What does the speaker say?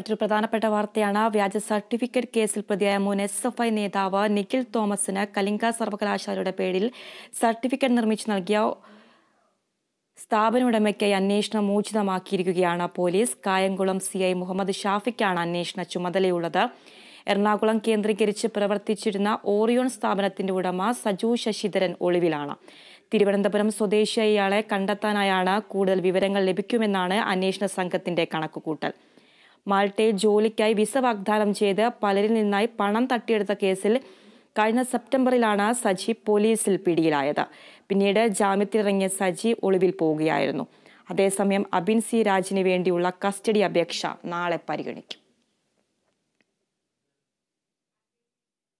മറ്റൊരു പ്രധാനപ്പെട്ട വാർത്തയാണ് വ്യാജ സർട്ടിഫിക്കറ്റ് കേസിൽ പ്രതിയായ മുൻ എസ് എഫ് ഐ നേതാവ് നിഖിൽ തോമസിന് കലിംഗ സർവകലാശാലയുടെ പേരിൽ സർട്ടിഫിക്കറ്റ് നിർമ്മിച്ചു നൽകിയ സ്ഥാപന ഉടമയ്ക്കായി അന്വേഷണം ഊർജിതമാക്കിയിരിക്കുകയാണ് police Kayamkulam C I Muhammad ഷാഫിക്കാണ് അന്വേഷണ ചുമതലയുള്ളത് എറണാകുളം കേന്ദ്രീകരിച്ച് പ്രവർത്തിച്ചിരുന്ന ഓറിയോൺ സ്ഥാപനത്തിന്റെ ഉടമ സജു ശശിധരൻ ഒളിവിലാണ് തിരുവനന്തപുരം സ്വദേശിയായ ഇയാളെ കണ്ടെത്താനായാണ് കൂടുതൽ വിവരങ്ങൾ ലഭിക്കുമെന്നാണ് അന്വേഷണ സംഘത്തിന്റെ കണക്കുകൂട്ടൽ മാൾട്ടയിൽ ജോലിക്കായി വിസ വാഗ്ദാനം ചെയ്ത് പലരിൽ നിന്നായി പണം തട്ടിയെടുത്ത കേസിൽ കഴിഞ്ഞ സെപ്റ്റംബറിലാണ് സജി പോലീസിൽ പിടിയിലായത് പിന്നീട് ജാമ്യത്തിലിറങ്ങിയ സജി ഒളിവിൽ പോവുകയായിരുന്നു അതേസമയം അബിൻ സി രാജിന് വേണ്ടിയുള്ള കസ്റ്റഡി അപേക്ഷ നാളെ പരിഗണിക്കും